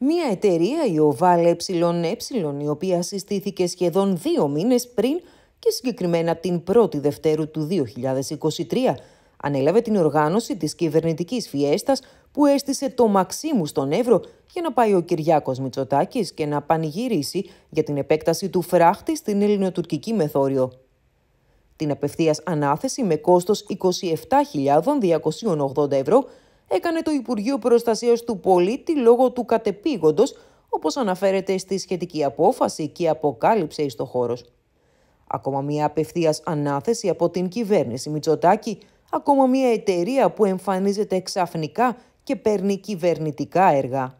Μία εταιρεία, η ΟΒΑΛ ΕΕ, η οποία συστήθηκε σχεδόν δύο μήνες πριν και συγκεκριμένα την 1η Δευτέρου του 2023, ανέλαβε την οργάνωση της κυβερνητικής φιέστας που έστησε το μαξίμου στον Εύρο για να πάει ο Κυριάκος Μητσοτάκης και να πανηγυρίσει για την επέκταση του φράχτη στην ελληνοτουρκική μεθόριο. Την απευθείας ανάθεση με κόστος 27.280 ευρώ έκανε το Υπουργείο Προστασίας του Πολίτη λόγω του κατεπήγοντος, όπως αναφέρεται στη σχετική απόφαση και αποκάλυψε στο το χώρος. Ακόμα μία απευθείας ανάθεση από την κυβέρνηση Μιτσοτάκη, ακόμα μία εταιρεία που εμφανίζεται ξαφνικά και παίρνει κυβερνητικά έργα.